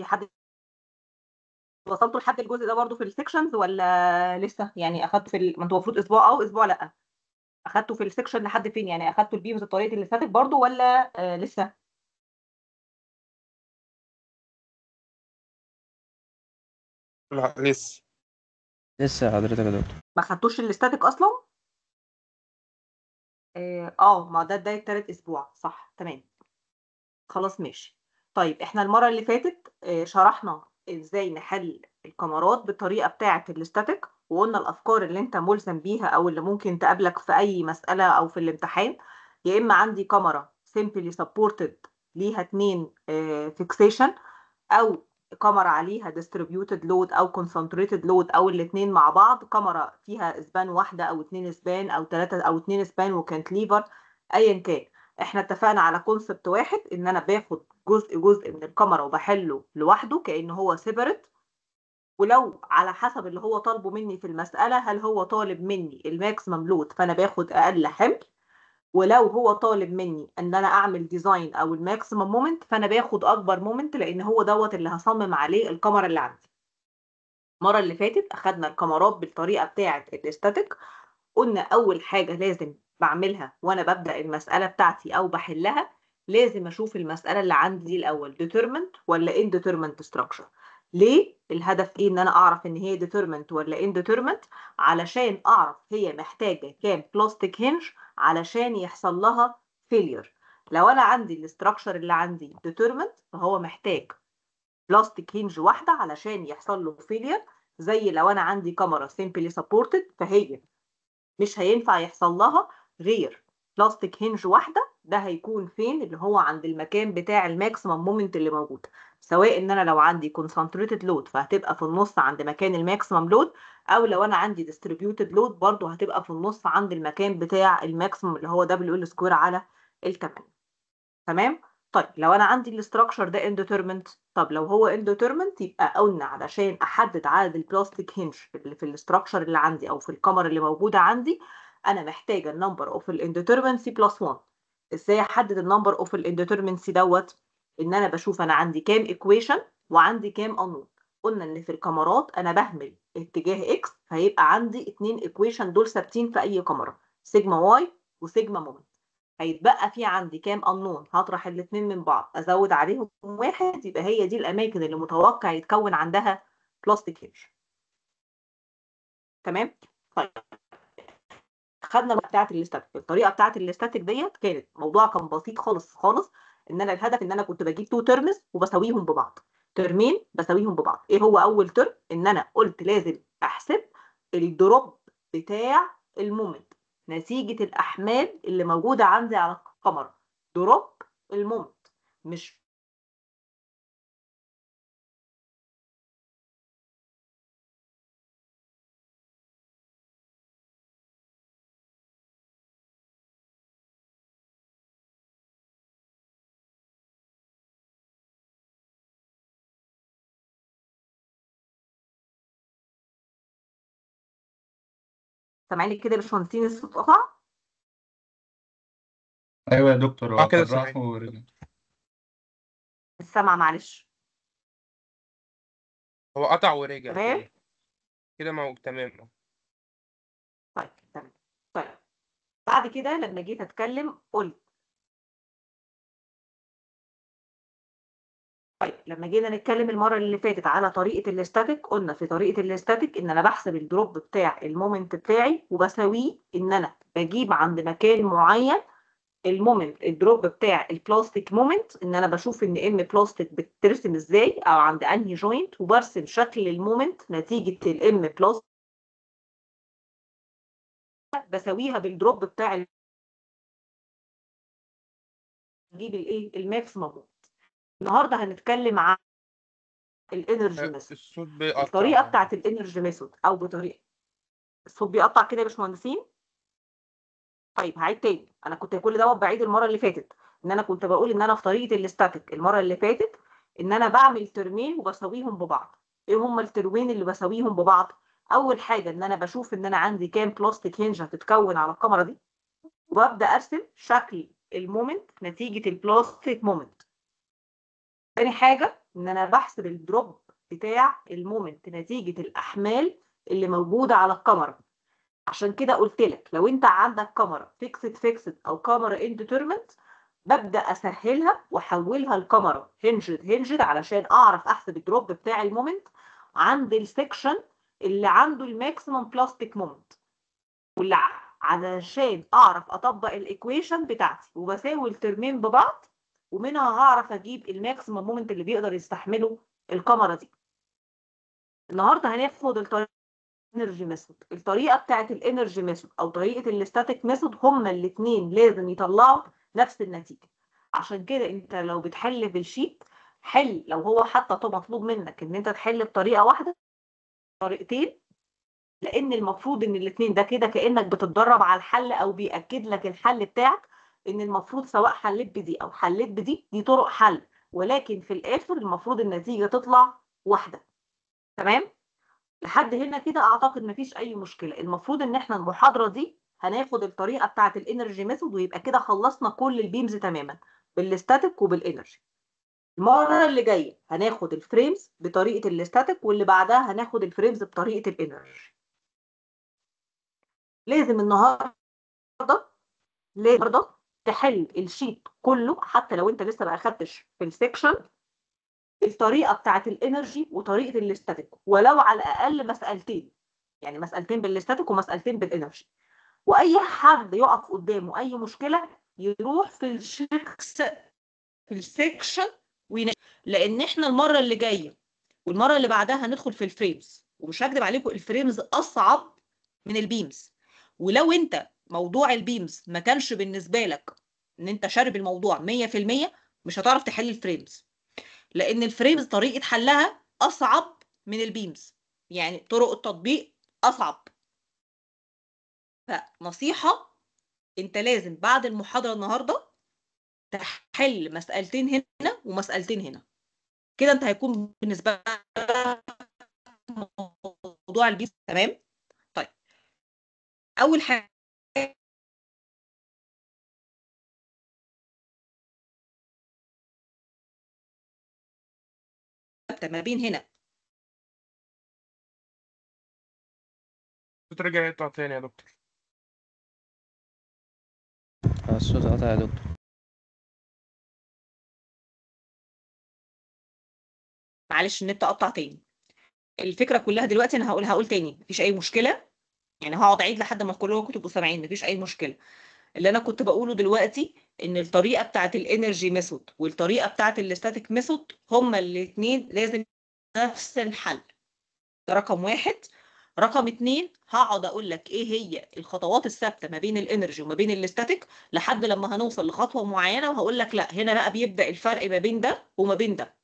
في حد وصلتوا لحد الجزء ده برضو في السكشنز ولا لسه يعني اخدت في ال... ما انتوا المفروض اسبوع او اسبوع لا اخدتوا في السكشن لحد فين يعني اخدتوا البيفت الطريقه اللي فاتت برضو ولا آه لسه لا لسه لسه حضرتك يا دكتور ما خدتوش الاستاتيك اصلا آه،, اه ما ده ده التالت اسبوع صح تمام خلاص ماشي طيب احنا المرة اللي فاتت آه، شرحنا ازاي نحل الكاميرات بالطريقة بتاعة الاستاتيك وقلنا الافكار اللي انت ملزم بيها او اللي ممكن تقابلك في اي مسألة او في الامتحان يا اما عندي كاميرا سيمبلي سبورتد ليها اتنين فيكسيشن آه، او كاميرا عليها ديستريبيوتد لود او كونسنتريتد لود او الاتنين مع بعض كاميرا فيها اسبان واحدة او اتنين اسبان او ثلاثة او اتنين اسبان وكانت ليفر ايا كان احنا اتفقنا على كونسبت واحد ان انا باخد جزء جزء من الكاميرا وبحله لوحده كأن هو سيبرت ولو على حسب اللي هو طالبه مني في المسألة هل هو طالب مني الماكس مملوت فأنا باخد أقل حمل ولو هو طالب مني ان انا اعمل ديزاين او الماكسيمم مومنت فانا باخد اكبر مومنت لان هو دوت اللي هصمم عليه الكاميرا اللي عندي المره اللي فاتت اخدنا الكاميرات بالطريقه بتاعه الاستاتيك قلنا اول حاجه لازم بعملها وانا ببدا المساله بتاعتي او بحلها لازم اشوف المساله اللي عندي دي الاول determined ولا indeterminate structure ليه الهدف ايه ان انا اعرف ان هي determined ولا indeterminate علشان اعرف هي محتاجه كام بلاستيك هنج علشان يحصل لها failure لو انا عندي الاستراكشر اللي عندي determined فهو محتاج بلاستيك هنج واحده علشان يحصل له failure زي لو انا عندي كاميرا simply supported فهي مش هينفع يحصل لها غير بلاستيك هنج واحده ده هيكون فين اللي هو عند المكان بتاع الماكسيمم مومنت اللي موجود سواء ان انا لو عندي كونسنتريتد لود فهتبقى في النص عند مكان الماكسيمم لود او لو انا عندي ديستريبيوتد لود برضه هتبقى في النص عند المكان بتاع الماكسيمم اللي هو دبليو ال سكوير على 8 تمام طيب لو انا عندي الاستراكشر ده انديترمنت طب لو هو انديترمنت يبقى قلنا علشان احدد عدد البلاستيك هنج اللي في الاستراكشر اللي عندي او في الكمر اللي موجوده عندي انا محتاجه النمبر اوف الانديترمنسي بلس 1 ازاي احدد النمبر اوف الاندترمنسي دوت ان انا بشوف انا عندي كام ايكويشن وعندي كام انون قلنا ان في الكاميرات انا بهمل اتجاه اكس فهيبقى عندي اتنين ايكويشن دول ثابتين في اي كاميرا سيجما واي وسيجما مومنت هيتبقى في عندي كام انون هطرح الاثنين من بعض ازود عليهم واحد يبقى هي دي الاماكن اللي متوقع يتكون عندها بلاستيك هيرش تمام طيب خدنا بتاعه الاستاتيك الطريقه بتاعه الاستاتيك ديت كانت موضوع كان بسيط خالص خالص ان انا الهدف ان انا كنت بجيب تو ترمز وبساويهم ببعض ترمين بساويهم ببعض ايه هو اول ترم ان انا قلت لازم احسب الدروب بتاع المومنت نتيجه الاحمال اللي موجوده عندي على القمر دروب المومنت مش سامعيني كده يا باشمهندسين الصوت قطع ايوه يا دكتور اه كده سامعين السمع معلش هو قطع ورجع تمام كده ما هو تمام طيب تمام طيب بعد كده لما جيت اتكلم قلت طيب لما جينا نتكلم المره اللي فاتت على طريقه الاستاتيك قلنا في طريقه الاستاتيك ان انا بحسب الدروب بتاع المومنت بتاعي وبساويه ان انا بجيب عند مكان معين المومنت الدروب بتاع البلاستيك مومنت ان انا بشوف ان ام بلاستيك بترسم ازاي او عند انهي جوينت وبرسم شكل المومنت نتيجه الام بلاستيك بساويها بالدروب بتاع الـ اجيب الايه الماكسيمم النهارده هنتكلم عن الانرجي آه، ميثود الصوت بيقطع الطريقه بتاعت الانرجي ميثود او بطريقه الصوت بيقطع كده يا باشمهندسين طيب هعيد تاني انا كنت كل دوت بعيد المره اللي فاتت ان انا كنت بقول ان انا في طريقه الاستاتيك المره اللي فاتت ان انا بعمل ترمين وبساويهم ببعض ايه هما الترمين اللي بساويهم ببعض اول حاجه ان انا بشوف ان انا عندي كام بلاستيك هنج هتتكون على الكاميرا دي وابدا ارسم شكل المومنت نتيجه البلاستيك مومنت تاني حاجه ان انا بحسب الدروب بتاع المومنت نتيجه الاحمال اللي موجوده على الكاميرا عشان كده قلت لك لو انت عندك كاميرا فيكسد فيكسد او كاميرا انديترمنت ببدا اسهلها واحولها لكاميرا هنجد هنجد علشان اعرف احسب الدروب بتاع المومنت عند السكشن اللي عنده الماكسيمم بلاستيك مومنت واللي علشان اعرف اطبق الايكويشن بتاعتي وبساوي الترمين ببعض ومنها هعرف اجيب الماكسيمم مومنت اللي بيقدر يستحمله الكاميرا دي النهارده هناخد الطريقه الانرجي ميثود الطريقه بتاعه الانرجي ميثود او طريقه الاستاتيك ميثود هما الاثنين لازم يطلعوا نفس النتيجه عشان كده انت لو بتحل بالشيت حل لو هو حتى طب مطلوب منك ان انت تحل بطريقه واحده طريقتين لان المفروض ان الاثنين ده كده كانك بتتدرب على الحل او بياكد لك الحل بتاعك ان المفروض سواء حليت بدي او حليت بدي دي طرق حل ولكن في الاخر المفروض النتيجه تطلع واحده تمام لحد هنا كده اعتقد مفيش اي مشكله المفروض ان احنا المحاضره دي هناخد الطريقه بتاعه الانرجي ميثود ويبقى كده خلصنا كل البيمز تماما بالاستاتيك وبالانرجي المره اللي جايه هناخد الفريمز بطريقه الاستاتيك واللي بعدها هناخد الفريمز بطريقه الانرجي لازم النهارده ليه النهارده تحل الشيت كله حتى لو انت لسه ما اخدتش في السكشن الطريقه بتاعه الانرجي وطريقه الاستاتيك ولو على الاقل مسالتين يعني مسالتين بالاستاتيك ومسالتين بالانرجي واي حد يقف قدامه اي مشكله يروح في الشيكس في السكشن ويناقش لان احنا المره اللي جايه والمره اللي بعدها هندخل في الفريمز ومش هكدب عليكم الفريمز اصعب من البيمز ولو انت موضوع البيمز ما كانش بالنسبه لك ان انت شارب الموضوع 100% مش هتعرف تحل الفريمز لان الفريمز طريقه حلها اصعب من البيمز يعني طرق التطبيق اصعب فنصيحه انت لازم بعد المحاضره النهارده تحل مسألتين هنا ومسألتين هنا كده انت هيكون بالنسبة موضوع البيمز تمام طيب أول حاجة ثابته ما بين هنا الصوت يقطع تاني يا دكتور الصوت قطع يا دكتور معلش النت قطع تاني الفكره كلها دلوقتي انا هقول هقول تاني مفيش اي مشكله يعني هقعد اعيد لحد ما كلكم تبقوا سامعين مفيش اي مشكله اللي انا كنت بقوله دلوقتي ان الطريقه بتاعه الانرجي ميثود والطريقه بتاعه الاستاتيك ميثود هما الاثنين لازم نفس الحل ده رقم واحد رقم اتنين هقعد اقول لك ايه هي الخطوات الثابته ما بين الانرجي وما بين الاستاتيك لحد لما هنوصل لخطوه معينه وهقول لك لا هنا بقى بيبدا الفرق ما بين ده وما بين ده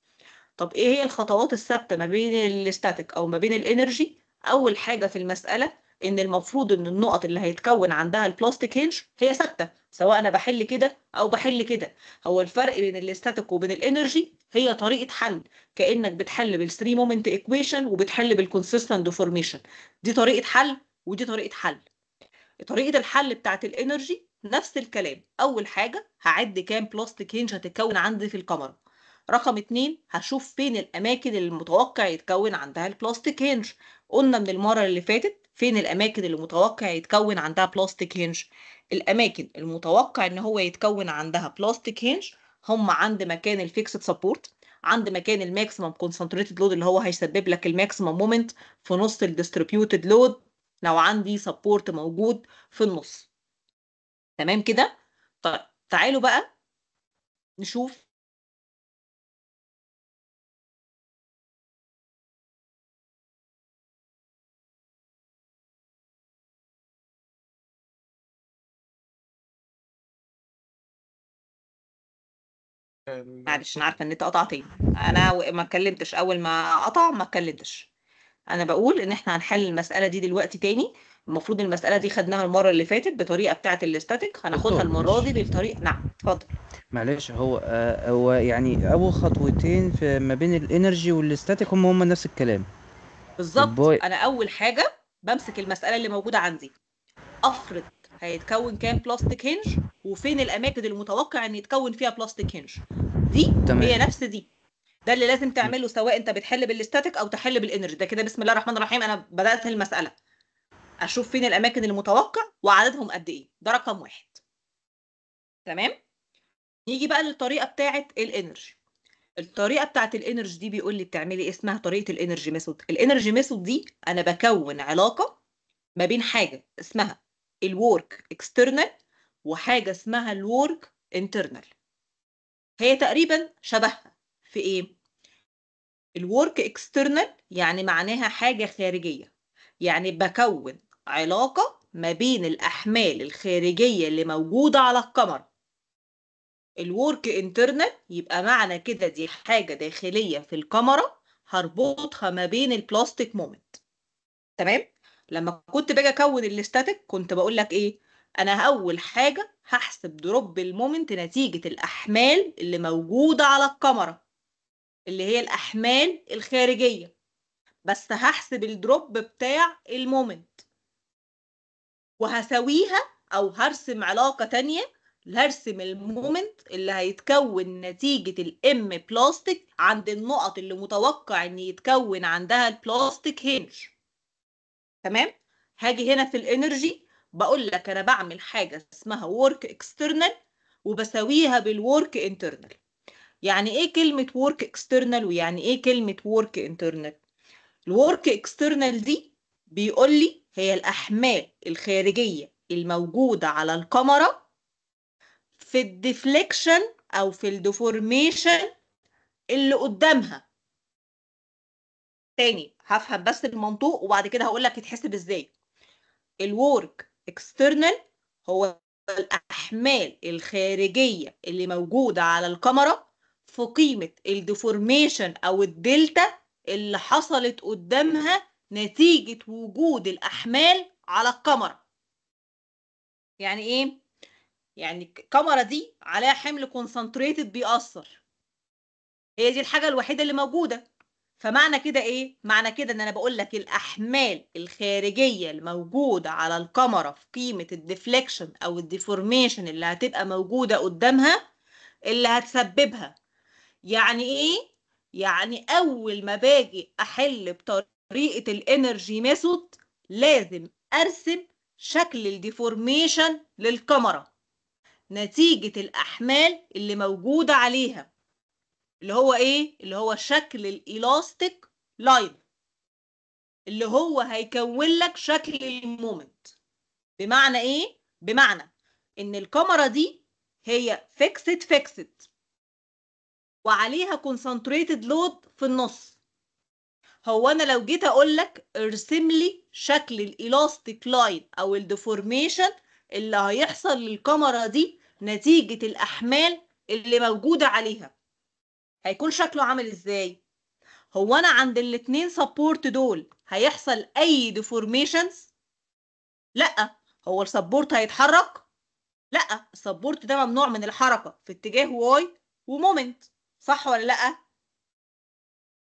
طب ايه هي الخطوات الثابته ما بين الاستاتيك او ما بين الانرجي اول حاجه في المساله ان المفروض ان النقط اللي هيتكون عندها البلاستيك هينج هي ثابته سواء انا بحل كده او بحل كده هو الفرق بين الاستاتيك وبين الانرجي هي طريقه حل كانك بتحل بالثري مومنت ايكويشن وبتحل بالكونسيستنت ديفورميشن دي طريقه حل ودي طريقه حل طريقه الحل بتاعه الانرجي نفس الكلام اول حاجه هعد كام بلاستيك هينج هتتكون عندي في الكاميرا رقم اتنين هشوف فين الاماكن اللي المتوقع يتكون عندها البلاستيك هينج قلنا من المره اللي فاتت فين الاماكن اللي متوقع يتكون عندها بلاستيك هينج الاماكن المتوقع ان هو يتكون عندها بلاستيك هينج هم عند مكان الفيكسد سبورت عند مكان الماكسيمم كونسنتريتد لود اللي هو هيسبب لك الماكسيمم مومنت في نص الديستريبيوتد لود لو عندي سبورت موجود في النص تمام كده طيب تعالوا بقى نشوف معلش انا عارفه ان انت قطعتين انا ما اتكلمتش اول ما قطع ما اتكلمتش انا بقول ان احنا هنحل المساله دي دلوقتي تاني المفروض المساله دي خدناها المره اللي فاتت بطريقه بتاعه الاستاتيك هناخدها المره دي بالطريقه نعم اتفضل معلش هو آه هو يعني اول خطوتين في ما بين الانرجي والاستاتيك هم هم نفس الكلام بالظبط انا اول حاجه بمسك المساله اللي موجوده عندي افرض هيتكون كام بلاستيك هنج وفين الاماكن المتوقع ان يتكون فيها بلاستيك هنج دي تمام. هي نفس دي ده اللي لازم تعمله سواء انت بتحل بالاستاتيك او تحل بالانرجي ده كده بسم الله الرحمن الرحيم انا بدات المساله اشوف فين الاماكن المتوقع وعددهم قد ايه ده رقم واحد تمام نيجي بقى للطريقه بتاعه الانرجي الطريقه بتاعه الانرجي دي بيقول لي بتعملي ايه اسمها طريقه الانرجي ميثود الانرجي ميثود دي انا بكون علاقه ما بين حاجه اسمها الورك اكسترنال وحاجه اسمها الورك انترنال هي تقريبا شبهها في ايه الورك اكسترنال يعني معناها حاجه خارجيه يعني بكون علاقه ما بين الاحمال الخارجيه اللي موجوده على القمر الورك انترنال يبقى معنى كده دي حاجه داخليه في الكاميرا هربطها ما بين البلاستيك مومنت تمام لما كنت باجي اكون الاستاتيك كنت بقول لك ايه انا اول حاجه هحسب دروب المومنت نتيجه الاحمال اللي موجوده على الكاميرا اللي هي الاحمال الخارجيه بس هحسب الدروب بتاع المومنت وهساويها او هرسم علاقه تانية هرسم المومنت اللي هيتكون نتيجة الام بلاستيك عند النقط اللي متوقع ان يتكون عندها البلاستيك هنج تمام هاجي هنا في الانرجي بقول لك انا بعمل حاجه اسمها ورك اكسترنال وبساويها بالورك انترنال يعني ايه كلمه ورك اكسترنال ويعني ايه كلمه ورك انترنال الورك اكسترنال دي بيقول لي هي الاحمال الخارجيه الموجوده على الكاميرا في الديفليكشن او في الديفورميشن اللي قدامها تاني هفهم بس المنطوق وبعد كده هقول لك يتحسب ازاي الورك اكسترنال هو الاحمال الخارجيه اللي موجوده على الكاميرا في قيمه الديفورميشن او الدلتا اللي حصلت قدامها نتيجه وجود الاحمال على الكاميرا يعني ايه يعني الكاميرا دي عليها حمل كونسنتريتد بيأثر هي دي الحاجه الوحيده اللي موجوده فمعنى كده ايه معنى كده ان انا بقول لك الاحمال الخارجيه الموجوده على الكاميرا في قيمه الديفليكشن او الديفورميشن اللي هتبقى موجوده قدامها اللي هتسببها يعني ايه يعني اول ما باجي احل بطريقه الانرجي ميثود لازم ارسم شكل الديفورميشن للكاميرا نتيجه الاحمال اللي موجوده عليها اللي هو ايه اللي هو شكل الايلاستيك لاين اللي هو هيكون لك شكل المومنت بمعنى ايه بمعنى ان الكاميرا دي هي فيكسد فيكسد وعليها كونسنتريتد لود في النص هو انا لو جيت اقول لك ارسم لي شكل الايلاستيك لاين او الديفورميشن اللي هيحصل للكاميرا دي نتيجه الاحمال اللي موجوده عليها هيكون شكله عامل ازاي هو انا عند الاتنين سبورت دول هيحصل اي ديفورميشنز لا هو السبورت هيتحرك لا السبورت ده ممنوع من الحركه في اتجاه واي ومومنت صح ولا لا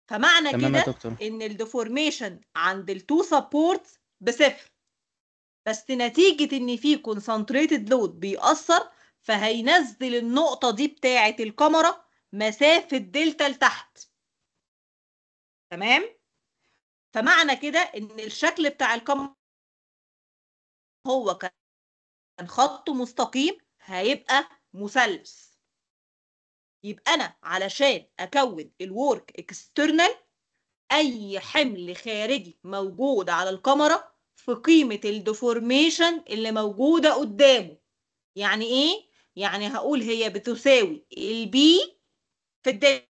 فمعنى كده ان الديفورميشن عند التو سبورت بصفر بس نتيجه ان في كونسنتريتد لود بيأثر فهينزل النقطه دي بتاعه الكاميرا مسافة دلتا لتحت تمام فمعنى كده ان الشكل بتاع الكم هو كان خط مستقيم هيبقى مثلث يبقى انا علشان اكون الورك اكسترنال اي حمل خارجي موجود على الكاميرا في قيمه الديفورميشن اللي موجوده قدامه يعني ايه يعني هقول هي بتساوي البي في الدنيا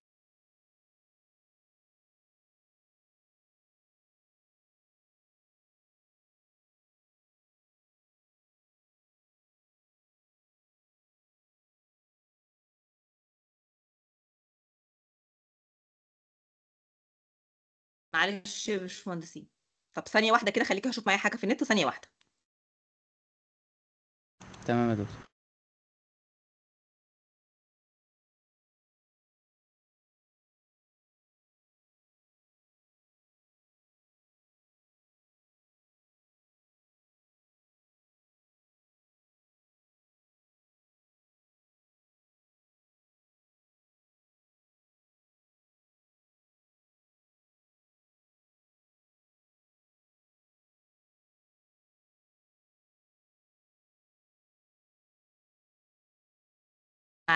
معلش يا باشمهندسين طب ثانيه واحده كده خليك اشوف معايا حاجه في النت ثانيه واحده تمام يا دكتور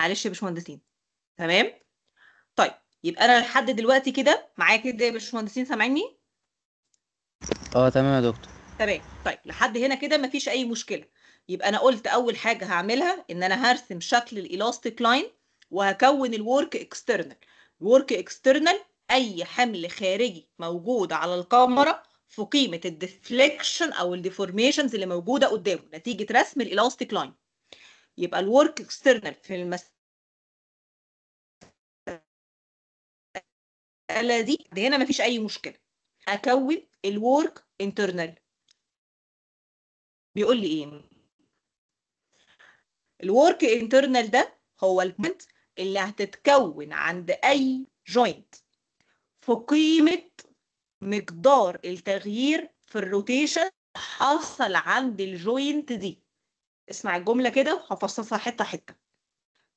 معلش يا باشمهندسين تمام طيب يبقى انا لحد دلوقتي كده معايا كده يا باشمهندسين سامعيني اه تمام يا دكتور تمام طيب لحد هنا كده مفيش اي مشكله يبقى انا قلت اول حاجه هعملها ان انا هرسم شكل الالاستيك لاين وهكون الورك اكسترنال الورك اكسترنال اي حمل خارجي موجود على القمرة في قيمه الديفليكشن او الديفورميشنز اللي موجوده قدامه نتيجه رسم الالاستيك لاين يبقى الورك اكسترنال في المسألة دي هنا مفيش أي مشكلة أكون الورك انترنال بيقول لي إيه؟ الورك انترنال ده هو البنت اللي هتتكون عند أي جوينت في قيمة مقدار التغيير في الروتيشن حصل عند الجوينت دي اسمع الجملة كده وهفصصها حتة حتة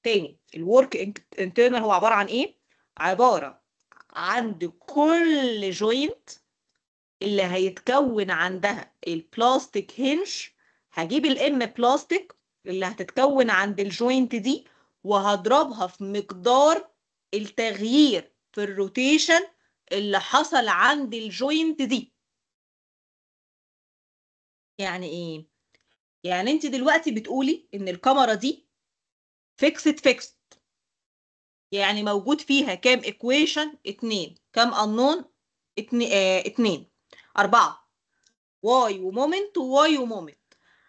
تاني الورك انترنال هو عبارة عن ايه؟ عبارة عند كل جوينت اللي هيتكون عندها البلاستيك هنج هجيب الام بلاستيك اللي هتتكون عند الجوينت دي وهضربها في مقدار التغيير في الروتيشن اللي حصل عند الجوينت دي يعني ايه يعني انت دلوقتي بتقولي ان الكاميرا دي فيكسد فيكسد يعني موجود فيها كام ايكويشن اتنين كام انون اتنين, اه اتنين. اربعة واي ومومنت وواي ومومنت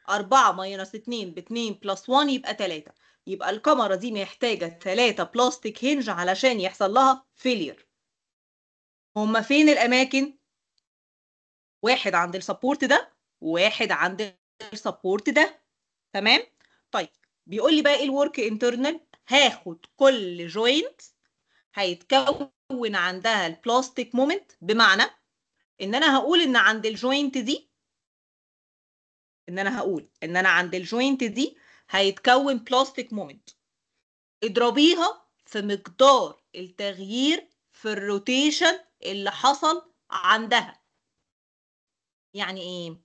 أربعة ماينس اتنين باتنين بلس وان يبقى تلاتة يبقى الكاميرا دي محتاجة تلاتة بلاستيك هنج علشان يحصل لها فيلير هما فين الأماكن؟ واحد عند السبورت ده واحد عند سبورت ده تمام طيب بيقول لي بقى ايه الورك انترنال هاخد كل جوينت هيتكون عندها البلاستيك مومنت بمعنى ان انا هقول ان عند الجوينت دي ان انا هقول ان انا عند الجوينت دي هيتكون بلاستيك مومنت اضربيها في مقدار التغيير في الروتيشن اللي حصل عندها يعني ايه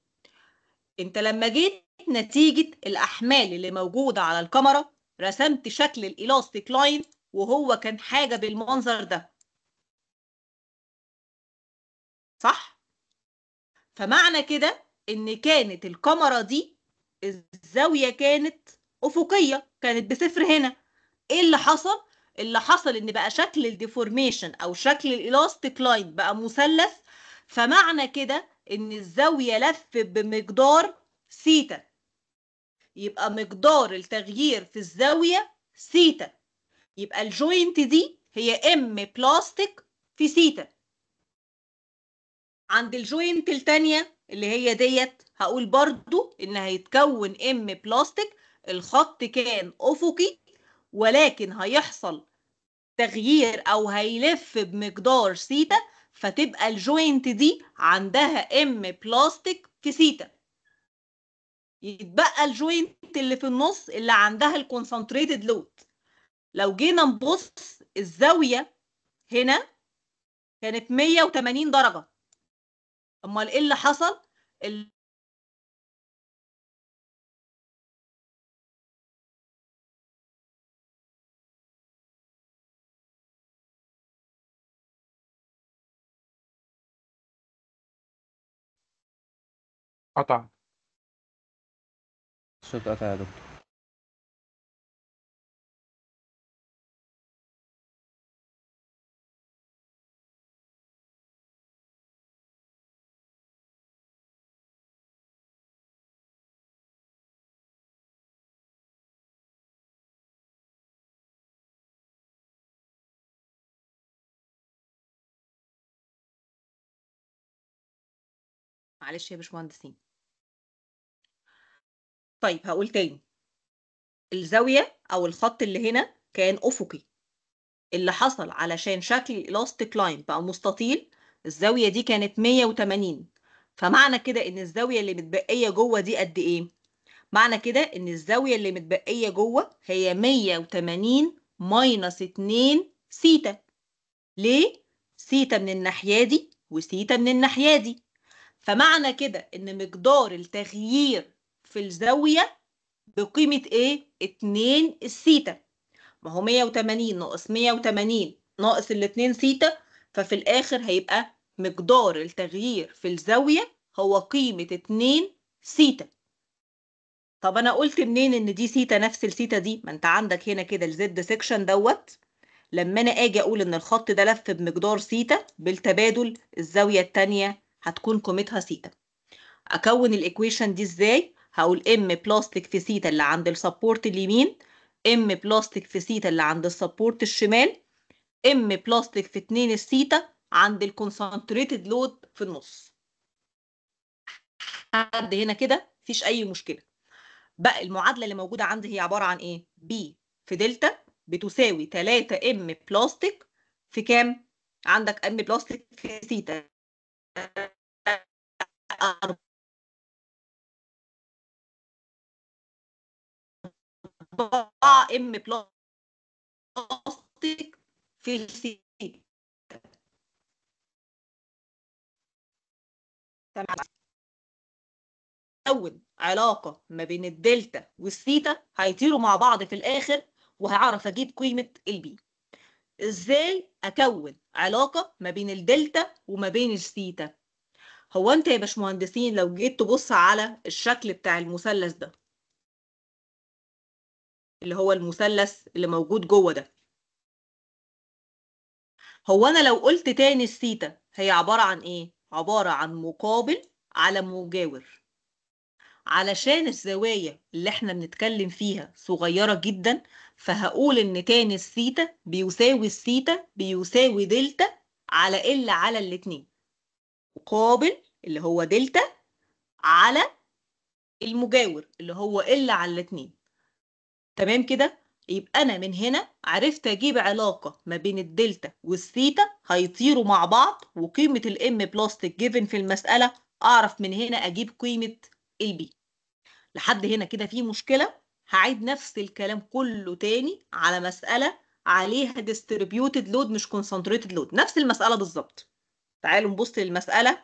انت لما جيت نتيجة الأحمال اللي موجودة على الكاميرا رسمت شكل الإلاستيك لاين وهو كان حاجة بالمنظر ده صح؟ فمعنى كده إن كانت الكاميرا دي الزاوية كانت أفقية كانت بصفر هنا إيه اللي حصل؟ اللي حصل إن بقى شكل الديفورميشن أو شكل الإلاستيك لاين بقى مثلث فمعنى كده ان الزاويه لف بمقدار سيتا يبقى مقدار التغيير في الزاويه سيتا يبقى الجوينت دي هي ام بلاستيك في سيتا عند الجوينت التانية اللي هي ديت هقول برضو ان هيتكون ام بلاستيك الخط كان افقي ولكن هيحصل تغيير او هيلف بمقدار سيتا فتبقى الجوينت دي عندها ام بلاستيك في سيتا يتبقى الجوينت اللي في النص اللي عندها الكونسنتريتد لود لو جينا نبص الزاويه هنا كانت 180 درجه امال ايه اللي حصل قطع الصوت قطع يا دكتور معلش يا باشمهندسين طيب هقول تاني الزاوية أو الخط اللي هنا كان أفقي اللي حصل علشان شكل الإلاستيك لاين بقى مستطيل الزاوية دي كانت 180 فمعنى كده إن الزاوية اللي متبقية جوه دي قد إيه؟ معنى كده إن الزاوية اللي متبقية جوه هي 180 ماينس 2 سيتا ليه؟ سيتا من الناحية دي وسيتا من الناحية دي فمعنى كده إن مقدار التغيير في الزاوية بقيمة ايه؟ 2 الثيتا ما هو 180 ناقص 180 ناقص ال 2 ثيتا ففي الآخر هيبقى مقدار التغيير في الزاوية هو قيمة 2 سيتا طب أنا قلت منين إن دي ثيتا نفس الثيتا دي؟ ما أنت عندك هنا كده الزد سيكشن دوت لما أنا أجي أقول إن الخط ده لف بمقدار ثيتا بالتبادل الزاوية التانية هتكون قيمتها ثيتا. أكون الإيكويشن دي إزاي؟ هقول ام بلاستيك في سيتا اللي عند السبورت اليمين ام بلاستيك في سيتا اللي عند السبورت الشمال ام بلاستيك في 2 السيتا عند الكونسنتريتد لود في النص حد هنا كده مفيش اي مشكله بقى المعادله اللي موجوده عندي هي عباره عن ايه ب في دلتا بتساوي 3 ام بلاستيك في كام عندك ام بلاستيك في سيتا 4 اطباق ام بلاستيك في السيل تمام اول علاقه ما بين الدلتا والثيتا هيطيروا مع بعض في الاخر وهعرف اجيب قيمه البي ازاي اكون علاقه ما بين الدلتا وما بين الثيتا هو انت يا باشمهندسين لو جيت تبص على الشكل بتاع المثلث ده اللي هو المثلث اللي موجود جوه ده هو انا لو قلت تاني الثيتا هي عباره عن ايه عباره عن مقابل على مجاور علشان الزوايا اللي احنا بنتكلم فيها صغيره جدا فهقول ان تاني الثيتا بيساوي الثيتا بيساوي دلتا على ال على الاتنين مقابل اللي هو دلتا على المجاور اللي هو ال على الاتنين تمام كده يبقى انا من هنا عرفت اجيب علاقه ما بين الدلتا والثيتا هيطيروا مع بعض وقيمه الام بلس جيفن في المساله اعرف من هنا اجيب قيمه البي لحد هنا كده في مشكله هعيد نفس الكلام كله تاني على مساله عليها ديستريبيوتد لود مش كونسنتريتد لود نفس المساله بالظبط تعالوا نبص للمساله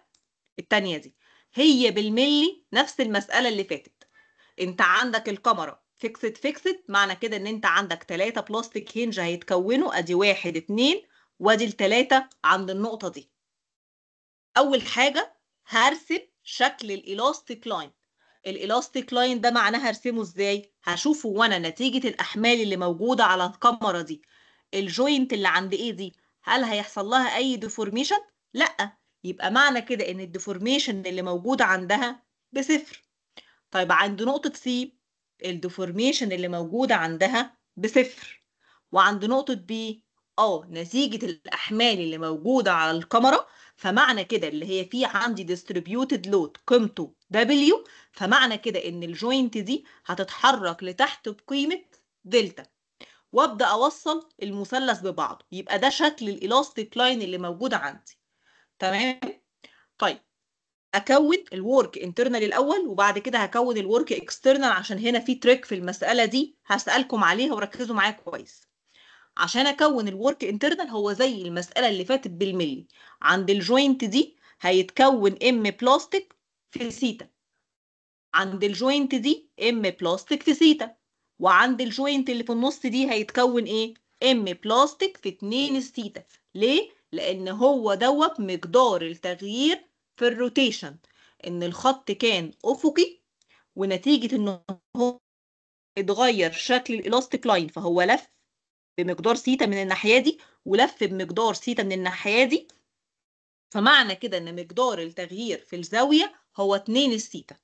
التانيه دي هي بالملي نفس المساله اللي فاتت انت عندك الكاميرا فيكسد فيكسد معنى كده ان انت عندك ثلاثة بلاستيك هينج هيتكونوا ادي واحد اتنين وادي الثلاثة عند النقطة دي اول حاجة هرسم شكل الالاستيك لاين الالاستيك لاين ده معناه هرسمه ازاي هشوفه وانا نتيجة الاحمال اللي موجودة على الكاميرا دي الجوينت اللي عند ايه دي هل هيحصل لها اي ديفورميشن لا يبقى معنى كده ان الديفورميشن اللي موجودة عندها بصفر طيب عند نقطة سي الديفورميشن اللي موجودة عندها بصفر وعند نقطة بي اه نتيجة الأحمال اللي موجودة على الكاميرا فمعنى كده اللي هي فيه عندي ديستريبيوتد لود قيمته W فمعنى كده إن الجوينت دي هتتحرك لتحت بقيمة دلتا وابدا اوصل المثلث ببعضه يبقى ده شكل الالاستيك لاين اللي موجود عندي تمام طيب اكود الورك انترنال الاول وبعد كده هكود الورك اكسترنال عشان هنا في تريك في المساله دي هسالكم عليها وركزوا معايا كويس عشان اكون الورك انترنال هو زي المساله اللي فاتت بالملي عند الجوينت دي هيتكون ام بلاستيك في سيتا عند الجوينت دي ام بلاستيك في سيتا وعند الجوينت اللي في النص دي هيتكون ايه ام بلاستيك في 2 سيتا ليه لان هو دوت مقدار التغيير في الروتيشن ان الخط كان افقي ونتيجه ان هو اتغير شكل الالاستيك لاين فهو لف بمقدار سيتا من الناحيه دي ولف بمقدار سيتا من الناحيه دي فمعنى كده ان مقدار التغيير في الزاويه هو 2 السيتا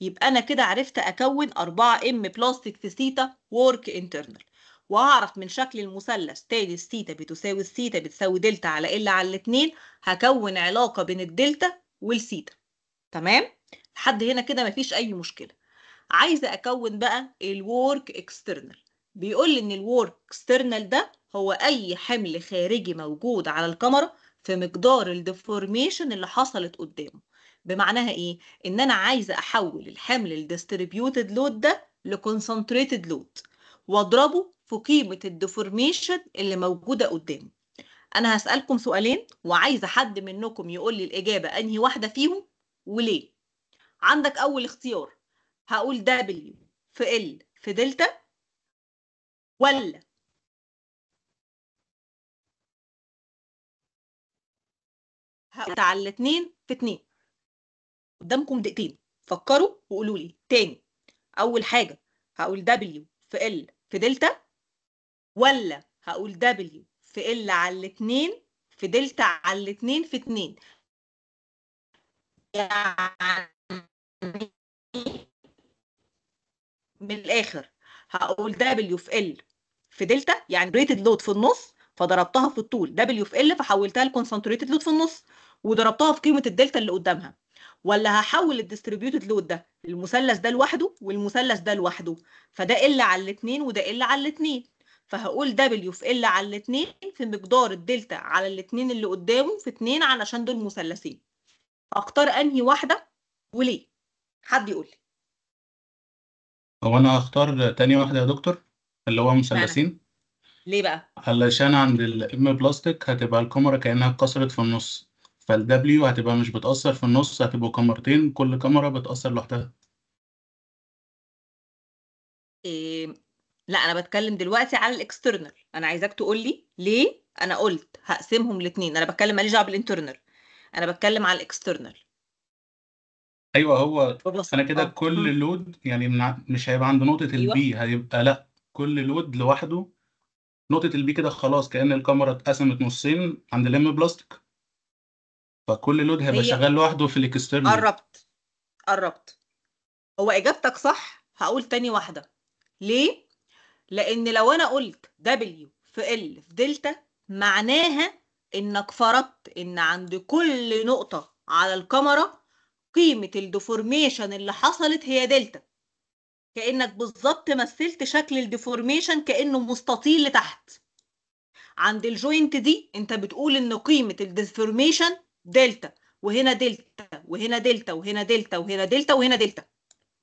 يبقى انا كده عرفت اكون 4 ام بلاستيك في سيتا ورك انترنال وهعرف من شكل المثلث تاني السيتا بتساوي السيتا بتساوي دلتا على ال على الاتنين هكون علاقه بين الدلتا والثيتا تمام لحد هنا كده مفيش اي مشكله عايزه اكون بقى الورك اكسترنال بيقول لي ان الورك اكسترنال ده هو اي حمل خارجي موجود على الكاميرا في مقدار الديفورميشن اللي حصلت قدامه بمعناها ايه ان انا عايزه احول الحمل الديستريبيوتد لود ده لكونسنتريتد لود واضربه في قيمه الديفورميشن اللي موجوده قدامه انا هسالكم سؤالين وعايزه حد منكم يقول لي الاجابه انهي واحده فيهم وليه عندك اول اختيار هقول W في ال في دلتا ولا هقول على الاتنين في اتنين قدامكم دقيقتين فكروا وقولوا لي تاني اول حاجه هقول W في ال في دلتا ولا هقول W في ال على الاتنين في دلتا على الاتنين في اتنين يعني من الاخر هقول دبليو في ال في دلتا يعني ريتد لود في النص فضربتها في الطول دبليو في ال فحولتها لكونسنتريتد لود في النص وضربتها في قيمه الدلتا اللي قدامها ولا هحول الديستريبيوتد لود ده المثلث ده لوحده والمثلث ده لوحده فده ال على الاثنين وده ال على الاثنين فهقول دبليو في ال على الاتنين في مقدار الدلتا على الاتنين اللي قدامه في اتنين علشان دول مثلثين اختار انهي واحده وليه حد يقول لي هو انا هختار تاني واحده يا دكتور اللي هو مثلثين ليه بقى علشان عند الام بلاستيك هتبقى الكاميرا كانها اتكسرت في النص فالدبليو هتبقى مش بتاثر في النص هتبقى كاميرتين كل كاميرا بتاثر لوحدها إيه لا انا بتكلم دلوقتي على الاكسترنال انا عايزاك تقول لي ليه انا قلت هقسمهم الاثنين انا بتكلم ماليش دعوه بالانترنال انا بتكلم على الاكسترنال ايوه هو انا كده كل لود يعني مش هيبقى عند نقطه أيوة. البي هيبقى لا كل لود لوحده نقطه البي كده خلاص كأن الكاميرا اتقسمت نصين عند الام بلاستيك فكل لود هيبقى شغال لوحده في الاكسترنال قربت قربت هو اجابتك صح هقول تاني واحده ليه لأن لو أنا قلت W في L في دلتا معناها إنك فرضت إن عند كل نقطة على الكاميرا قيمة الديفورميشن اللي حصلت هي دلتا كأنك بالظبط مثلت شكل الديفورميشن كأنه مستطيل لتحت عند الجوينت دي انت بتقول ان قيمة الديفورميشن دلتا وهنا دلتا وهنا دلتا وهنا دلتا وهنا دلتا وهنا دلتا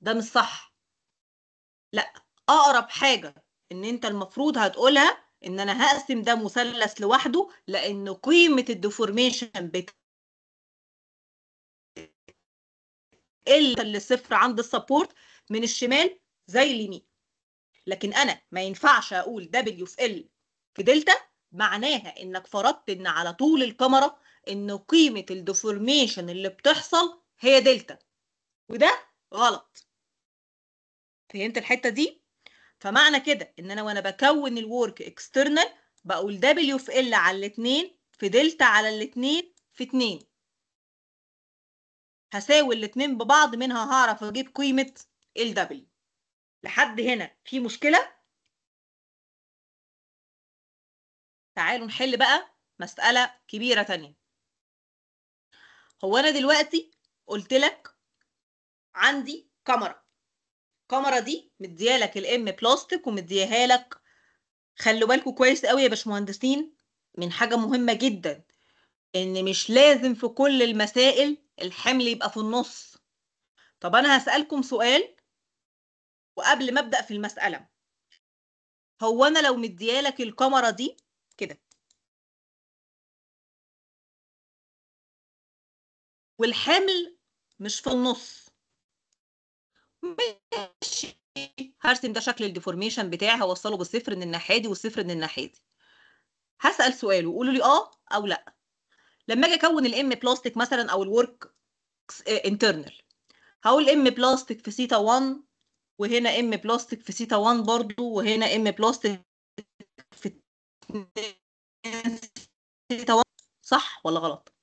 ده مش صح لا اقرب حاجة ان انت المفروض هتقولها ان انا هقسم ده مثلث لوحده لان قيمه الديفورميشن بتقل للصفر عند السبورت من الشمال زي اليمين لكن انا ما ينفعش اقول دبليو في ال في دلتا معناها انك فرضت ان على طول الكاميرا ان قيمه الديفورميشن اللي بتحصل هي دلتا وده غلط فهمت الحته دي فمعنى كده ان انا وانا بكون الورك اكسترنال بقول دبليو في ال على الاثنين في دلتا على الاثنين في اثنين هساوي الاثنين ببعض منها هعرف اجيب قيمه ال دبليو لحد هنا في مشكله تعالوا نحل بقى مسألة كبيرة تانية هو أنا دلوقتي قلت لك عندي كاميرا الكاميرا دي مديالك الام بلاستيك ومديها لك خلوا بالكم كويس قوي يا باشمهندسين من حاجه مهمه جدا ان مش لازم في كل المسائل الحمل يبقى في النص طب انا هسالكم سؤال وقبل ما ابدا في المساله هو انا لو مديالك الكاميرا دي كده والحمل مش في النص ماشي هرسم ده شكل الديفورميشن بتاعي هوصله بالصفر من الناحيه دي والصفر من الناحيه دي هسال سؤال وقولوا لي اه او لا لما اجي اكون الام بلاستيك مثلا او الورك انترنال اه هقول ام بلاستيك في سيتا 1 وهنا ام بلاستيك في سيتا 1 برضو وهنا ام بلاستيك في سيتا 1 صح ولا غلط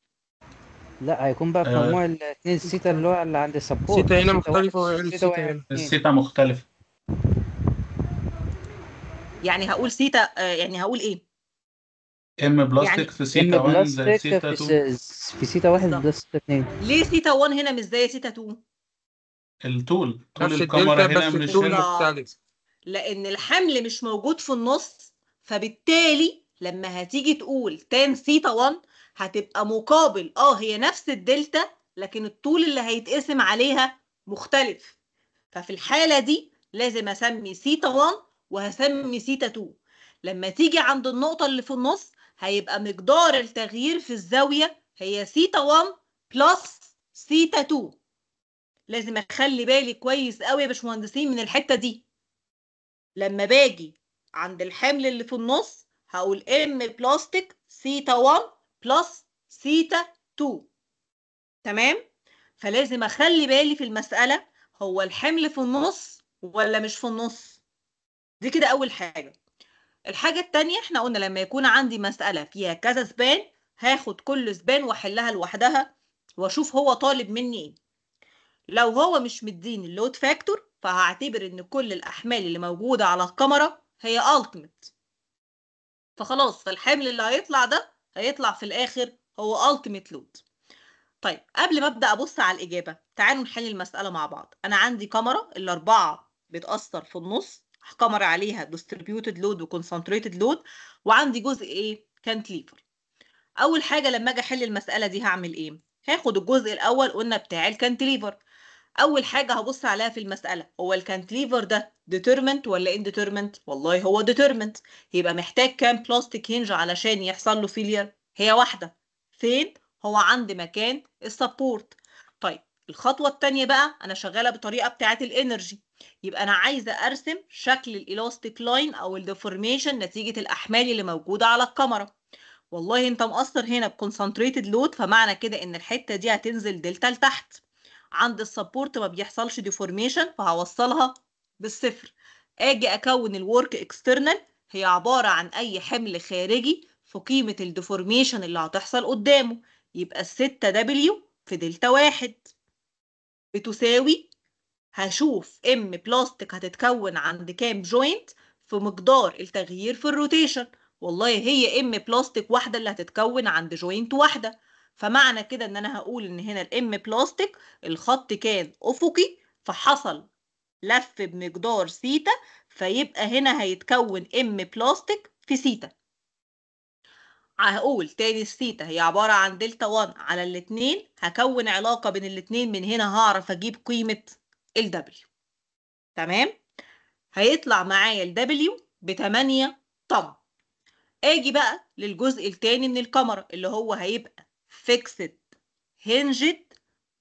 لا هيكون بقى مجموع آه. الاثنين السيتا اللي هو اللي عند السبورت السيتا هنا مختلفة السيتا مختلفة يعني هقول سيتا آه، يعني هقول ايه؟ يعني ام بلاستيك في سيتا 1 زي سيتا 2 في سيتا 1 بلس سيتا 2 ليه سيتا 1 هنا مش زي سيتا 2؟ التول طول الكاميرا هنا مش التول لان الحمل مش موجود في النص فبالتالي لما هتيجي تقول تان سيتا 1 هتبقى مقابل اه هي نفس الدلتا لكن الطول اللي هيتقسم عليها مختلف ففي الحالة دي لازم أسمي سيتا 1 وهسمي سيتا 2 لما تيجي عند النقطة اللي في النص هيبقى مقدار التغيير في الزاوية هي سيتا 1 بلس سيتا 2 لازم أخلي بالي كويس قوي يا باشمهندسين من الحتة دي لما باجي عند الحمل اللي في النص هقول ام بلاستيك سيتا 1 بلس ثيتا 2 تمام فلازم اخلي بالي في المساله هو الحمل في النص ولا مش في النص دي كده اول حاجه الحاجه الثانيه احنا قلنا لما يكون عندي مساله فيها كذا سبان هاخد كل سبان واحلها لوحدها واشوف هو طالب مني ايه لو هو مش مديني اللود فاكتور فهعتبر ان كل الاحمال اللي موجوده على الكاميرا هي التيمت فخلاص فالحمل اللي هيطلع ده هيطلع في الاخر هو ultimate load طيب قبل ما ابدا ابص على الاجابه تعالوا نحل المساله مع بعض انا عندي كاميرا الاربعه بتاثر في النص كاميرا عليها load و concentrated load وعندي جزء ايه كانتليفر اول حاجه لما اجي احل المساله دي هعمل ايه هاخد الجزء الاول قلنا بتاع الكانتليفر اول حاجه هبص عليها في المساله هو الكانتليفر ده ديترمنت ولا انديترمنت والله هو ديترمنت يبقى محتاج كام بلاستيك هنج علشان يحصل له فيلير هي واحده فين هو عند مكان السبورت طيب الخطوه الثانيه بقى انا شغاله بطريقه بتاعه الانرجي يبقى انا عايزه ارسم شكل الالاستيك لاين او الديفورميشن نتيجه الاحمال اللي موجوده على الكاميرا والله انت مقصر هنا بكونسنتريتد لود فمعنى كده ان الحته دي هتنزل دلتا لتحت عند السبورت ما بيحصلش ديفورميشن فهوصلها بالصفر اجي اكون الورك اكسترنال هي عباره عن اي حمل خارجي في قيمه الديفورميشن اللي هتحصل قدامه يبقى الستة دبليو في دلتا واحد بتساوي هشوف ام بلاستيك هتتكون عند كام جوينت في مقدار التغيير في الروتيشن والله هي ام بلاستيك واحده اللي هتتكون عند جوينت واحده فمعنى كده ان انا هقول ان هنا الام بلاستيك الخط كان افقي فحصل لف بمقدار سيتا فيبقى هنا هيتكون ام بلاستيك في سيتا هقول تاني السيتا هي عبارة عن دلتا 1 على الاتنين هكون علاقة بين الاتنين من هنا هعرف اجيب قيمة ال W تمام هيطلع معايا ال W بتمانية 8 طن اجي بقى للجزء التاني من الكاميرا اللي هو هيبقى فيكسد هنجت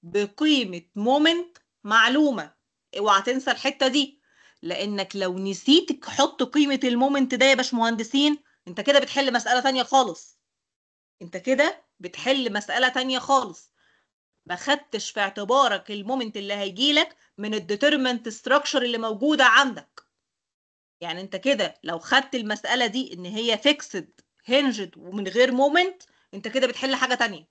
بقيمة مومنت معلومة اوعى تنسى الحتة دي لانك لو نسيت تحط قيمة المومنت ده يا باشمهندسين انت كده بتحل مسألة تانية خالص انت كده بتحل مسألة تانية خالص ما خدتش في اعتبارك المومنت اللي هيجيلك من الديترمنت ستراكشر اللي موجودة عندك يعني انت كده لو خدت المسألة دي ان هي فيكسد هنجد ومن غير مومنت انت كده بتحل حاجه تانية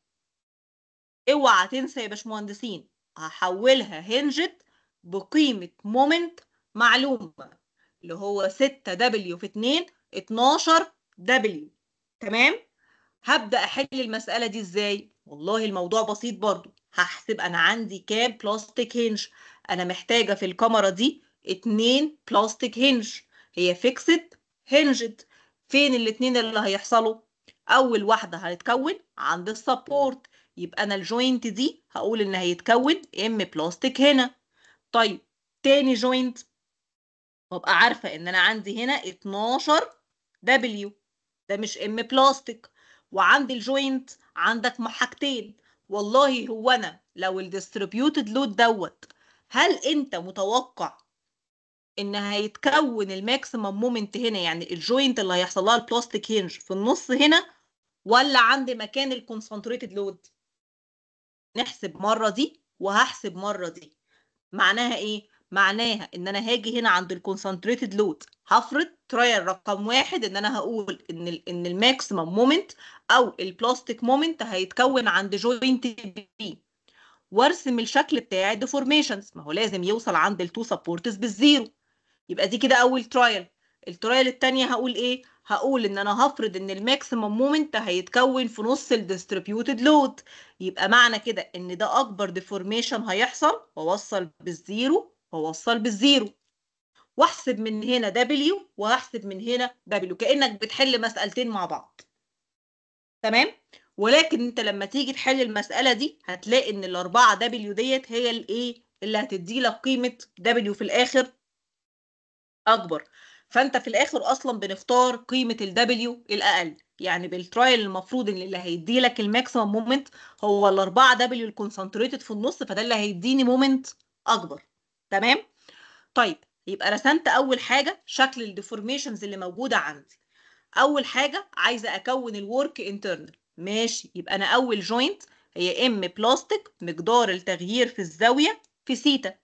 اوعى تنسى يا باشمهندسين هحولها هنجت بقيمه مومنت معلومه اللي هو 6 دبليو في 2 12 دبليو تمام هبدا احل المساله دي ازاي والله الموضوع بسيط برضو هحسب انا عندي كام بلاستيك هنج انا محتاجه في الكاميرا دي 2 بلاستيك هنج هي فيكسد هنجت فين الاثنين اللي هيحصلوا اول واحده هتتكون عند السبورت يبقى انا الجوينت دي هقول ان هيتكون ام بلاستيك هنا طيب تاني جوينت وابقى عارفه ان انا عندي هنا 12 دبليو ده مش ام بلاستيك وعندي الجوينت عندك محاجتين والله هو انا لو الديستريبيوتد لود دوت هل انت متوقع ان هيتكون الماكسيمم مومنت هنا يعني الجوينت اللي هيحصل لها البلاستيك هينج في النص هنا ولا عند مكان الكونسنتريتد لود نحسب مره دي وهحسب مره دي معناها ايه معناها ان انا هاجي هنا عند الكونسنتريتد لود هفرض ترايل رقم واحد ان انا هقول ان الـ ان الماكسيمم مومنت او البلاستيك مومنت هيتكون عند جوينت بي وارسم الشكل بتاع الديفورميشنز ما هو لازم يوصل عند التو سبورتس بالزيرو يبقى دي كده اول ترايل الترايل التانية هقول ايه هقول ان انا هفرض ان الماكسيمم مومنت هيتكون في نص الديستريبيوتد لود يبقى معنى كده ان ده اكبر ديفورميشن هيحصل واوصل بالزيرو واوصل بالزيرو واحسب من هنا دبليو وهحسب من هنا دبليو كانك بتحل مسالتين مع بعض تمام ولكن انت لما تيجي تحل المساله دي هتلاقي ان الاربعه دبليو ديت هي الايه اللي هتدي لك قيمه دبليو في الاخر اكبر فانت في الاخر اصلا بنختار قيمه الدبليو الاقل يعني بالترايل المفروض ان اللي هيدي لك الماكسيمم مومنت هو ال 4 دبليو الكونسنتريتد في النص فده اللي هيديني مومنت اكبر تمام طيب يبقى رسمت اول حاجه شكل الديفورميشنز اللي موجوده عندي اول حاجه عايزه اكون الورك انترنال ماشي يبقى انا اول جوينت هي ام بلاستيك مقدار التغيير في الزاويه في سيتا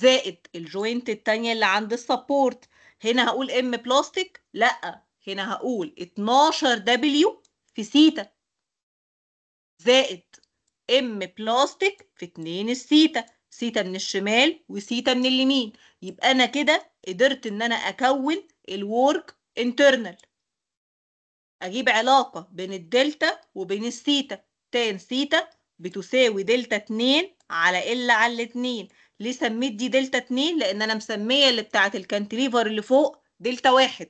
زائد الجوينت التانية اللي عند السبورت هنا هقول ام بلاستيك لا هنا هقول 12 دبليو في سيتا زائد ام بلاستيك في 2 السيتا سيتا من الشمال وسيتا من اليمين يبقى انا كده قدرت ان انا اكون الورك انترنال اجيب علاقه بين الدلتا وبين السيتا تان سيتا بتساوي دلتا 2 على ال على 2 ليه سميت دي دلتا اتنين لان انا مسميه اللي بتاعه الكانتليفر اللي فوق دلتا واحد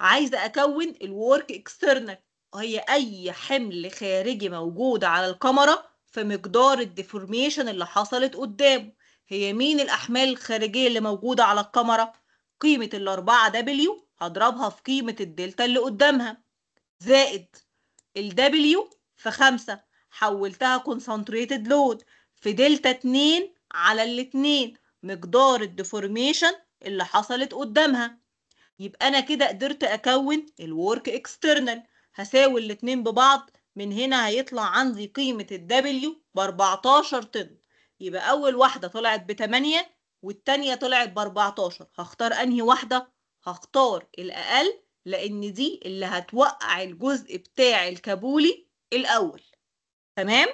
عايزه اكون الورك اكسترنال وهي اي حمل خارجي موجود على الكاميرا في مقدار الديفورميشن اللي حصلت قدامه هي مين الاحمال الخارجيه اللي موجوده على الكاميرا قيمه الاربعه دبليو هضربها في قيمه الدلتا اللي قدامها زائد ال W في خمسة حولتها concentrated load في دلتا اتنين على الاتنين مقدار الديفورميشن اللي حصلت قدامها يبقى أنا كده قدرت أكون الورك اكسترنال هساوي الاتنين ببعض من هنا هيطلع عندي قيمة الدبليو ب 14 طن يبقى أول واحدة طلعت ب 8 والتانية طلعت ب 14 هختار أنهي واحدة؟ هختار الأقل لأن دي اللي هتوقع الجزء بتاع الكابولي الأول تمام؟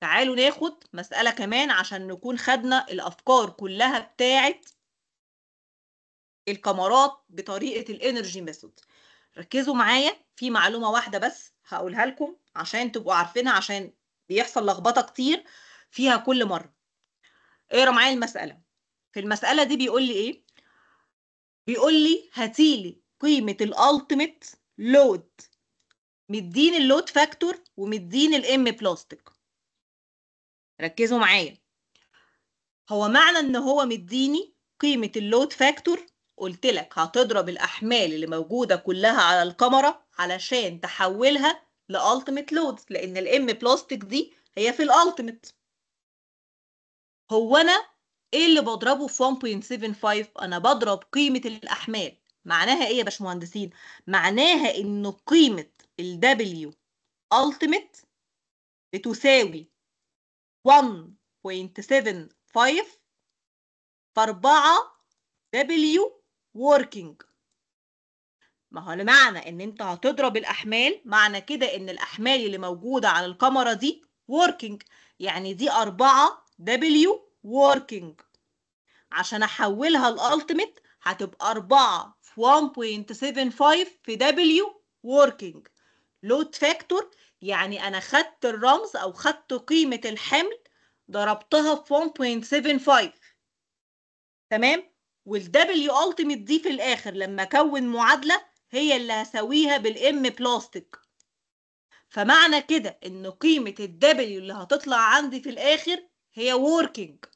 تعالوا ناخد مسألة كمان عشان نكون خدنا الأفكار كلها بتاعة الكاميرات بطريقة الانرجي ميثود ركزوا معايا في معلومة واحدة بس هقولها لكم عشان تبقوا عارفينها عشان بيحصل لخبطة كتير فيها كل مرة اقرا معايا المسألة في المسألة دي بيقول لي ايه بيقول لي هاتيلي قيمة الالتيميت لود مدين اللود فاكتور ومدين الام بلاستيك ركزوا معايا هو معنى ان هو مديني قيمه اللود فاكتور قلت لك هتضرب الاحمال اللي موجوده كلها على الكاميرا علشان تحولها لالتيميت لود لان الام بلاستيك دي هي في الالتيميت هو انا ايه اللي بضربه في 1.75 انا بضرب قيمه الاحمال معناها ايه يا باشمهندسين معناها ان قيمه ال W ultimate بتساوي 1.75 في 4 W working ما هو المعنى ان انت هتضرب الاحمال معنى كده ان الاحمال اللي موجوده على الكاميرا دي working يعني دي 4 W working عشان احولها لالتيميت هتبقى 4 في 1.75 في W working load factor يعني أنا خدت الرمز أو خدت قيمة الحمل ضربتها في 1.75 تمام يو ultimate دي في الآخر لما أكون معادلة هي اللي هساويها بالإم بلاستيك فمعنى كده إن قيمة الدبليو اللي هتطلع عندي في الآخر هي working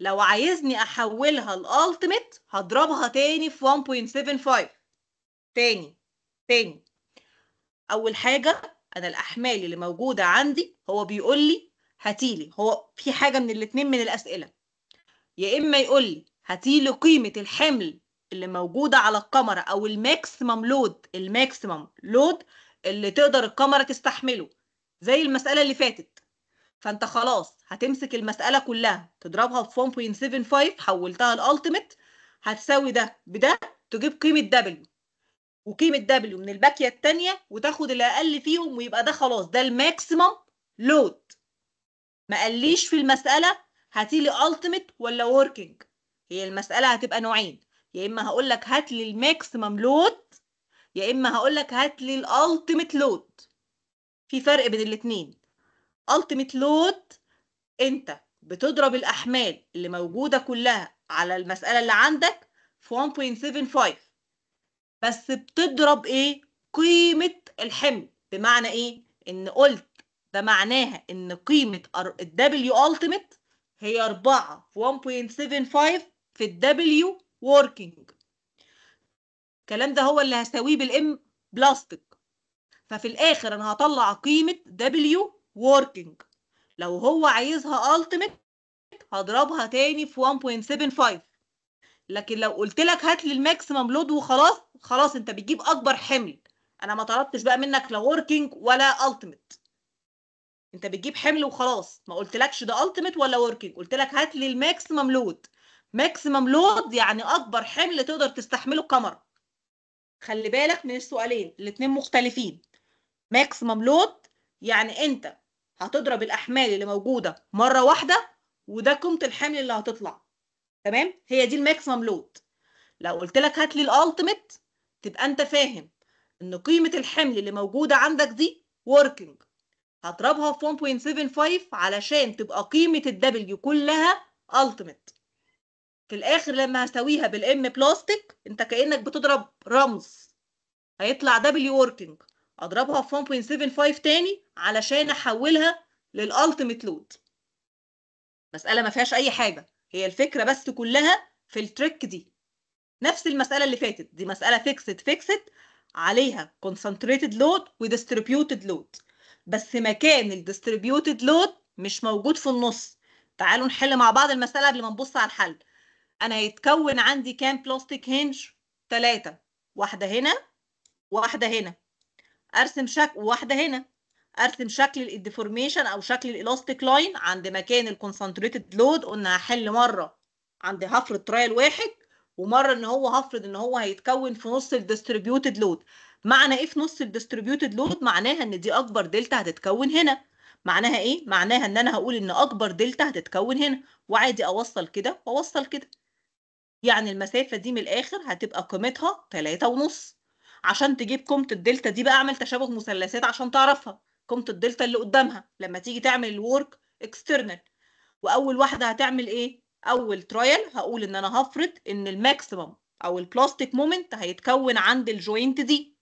لو عايزني أحولها الألتيميت هضربها تاني في 1.75 تاني تاني أول حاجة انا الاحمال اللي موجوده عندي هو بيقول لي هاتيلي هو في حاجه من الاتنين من الاسئله يا اما يقول لي هاتيلي قيمه الحمل اللي موجوده على الكاميرا او الماكسيمم لود الماكسيمم لود اللي تقدر الكاميرا تستحمله زي المساله اللي فاتت فانت خلاص هتمسك المساله كلها تضربها في 1.75 حولتها الالتيميت هتساوي ده بده تجيب قيمه دبليو وقيمه دبليو من الباكيه الثانيه وتاخد الاقل فيهم ويبقى ده خلاص ده الماكسيمم لود ما قاليش في المساله هاتي لي التيميت ولا وركينج هي المساله هتبقى نوعين يا اما هقول لك هات لي الماكسيمم لود يا اما هقول لك هات لي الالتيميت لود في فرق بين الاثنين التيميت لود انت بتضرب الاحمال اللي موجوده كلها على المساله اللي عندك في 1.75 بس بتضرب ايه قيمه الحمل بمعنى ايه ان قلت ده معناها ان قيمه W ultimate هي 4 في 1.75 في W working الكلام ده هو اللي هساويه بالام بلاستيك ففي الاخر انا هطلع قيمه W working لو هو عايزها ultimate هضربها تاني في 1.75 لكن لو قلت لك هات لي الماكسيمم لود وخلاص خلاص انت بتجيب اكبر حمل انا ما طلبتش بقى منك لا وركينج ولا التيميت انت بتجيب حمل وخلاص ما قلتلكش ده التيميت ولا وركينج قلت لك هات لي الماكسيمم لود ماكسيمم لود يعني اكبر حمل تقدر تستحمله الكاميرا خلي بالك من السؤالين الاثنين مختلفين ماكسيمم لود يعني انت هتضرب الاحمال اللي موجوده مره واحده وده قيمه الحمل اللي هتطلع تمام هي دي الماكسيمم لود لو قلت لك هات لي الالتيميت تبقى انت فاهم ان قيمه الحمل اللي موجوده عندك دي working هضربها في 1.75 علشان تبقى قيمه الدبليو كلها ultimate في الاخر لما هساويها بالام بلاستيك انت كانك بتضرب رمز هيطلع دبليو working اضربها في 1.75 تاني علشان احولها للالتيميت لود مساله ما فيهاش اي حاجه هي الفكره بس كلها في التريك دي نفس المساله اللي فاتت دي مساله فيكسد فيكسد عليها concentrated load وdistributed load بس مكان الديستريبيوتد لود مش موجود في النص تعالوا نحل مع بعض المساله قبل ما نبص على الحل انا هيتكون عندي كام بلاستيك هنج ثلاثة واحده هنا واحده هنا ارسم شكل واحده هنا ارسم شكل الديفورميشن او شكل الالاستيك لاين عند مكان الكونسنتريتد لود قلنا هحل مره عند هفرض ترايل واحد ومره ان هو هفرض ان هو هيتكون في نص الديستريبيوتد لود معنى ايه في نص الديستريبيوتد لود معناها ان دي اكبر دلتا هتتكون هنا معناها ايه معناها ان انا هقول ان اكبر دلتا هتتكون هنا وعادي اوصل كده واوصل كده يعني المسافه دي من الاخر هتبقى قيمتها 3.5 عشان تجيب قيمه الدلتا دي بقى اعمل تشابه مثلثات عشان تعرفها قيمه الدلتا اللي قدامها لما تيجي تعمل الورك اكسترنال واول واحده هتعمل ايه اول ترايل هقول ان انا هفرض ان الماكسيمم او البلاستيك مومنت هيتكون عند الجوينت دي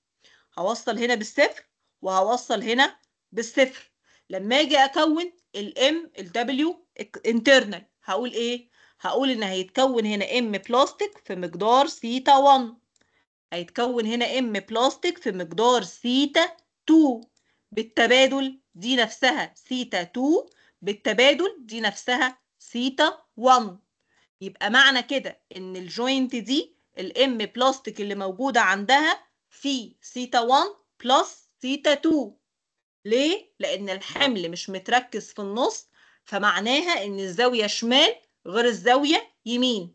هوصل هنا بالصفر وهوصل هنا بالصفر لما اجي اكون الام الدبليو انترنال هقول ايه هقول ان هيتكون هنا ام بلاستيك في مقدار ثيتا 1 هيتكون هنا ام بلاستيك في مقدار ثيتا 2 بالتبادل دي نفسها ثيتا 2 بالتبادل دي نفسها ثيتا 1 يبقى معنى كده ان الجوينت دي الام بلاستيك اللي موجودة عندها في ثيتا 1 بلس ثيتا 2 ليه؟ لأن الحمل مش متركز في النص فمعناها إن الزاوية شمال غير الزاوية يمين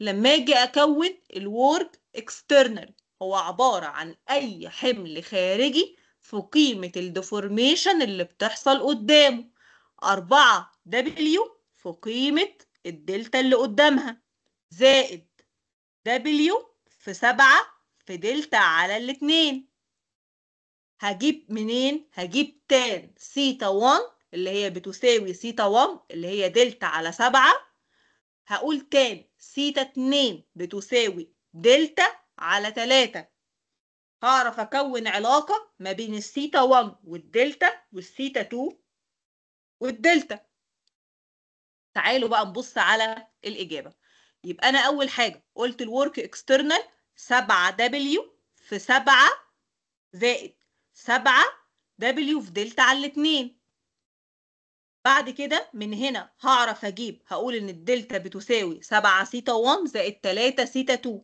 لما أجي أكون الورك اكسترنال هو عبارة عن أي حمل خارجي في قيمة الديفورميشن اللي بتحصل قدامه أربعة دبليو في قيمة الدلتا اللي قدامها زائد دبليو في سبعة في دلتا على الاتنين هجيب منين؟ هجيب تان سيتا 1 اللي هي بتساوي سيتا 1 اللي هي دلتا على سبعة هقول تان سيتا 2 بتساوي دلتا على تلاتة هعرف اكون علاقه ما بين الثيتا 1 والدلتا والثيتا 2 والدلتا تعالوا بقى نبص على الاجابه يبقى انا اول حاجه قلت الورك اكسترنال 7 دبليو في 7 زائد 7 دبليو في دلتا على الاثنين بعد كده من هنا هعرف اجيب هقول ان الدلتا بتساوي 7 ثيتا 1 زائد 3 ثيتا 2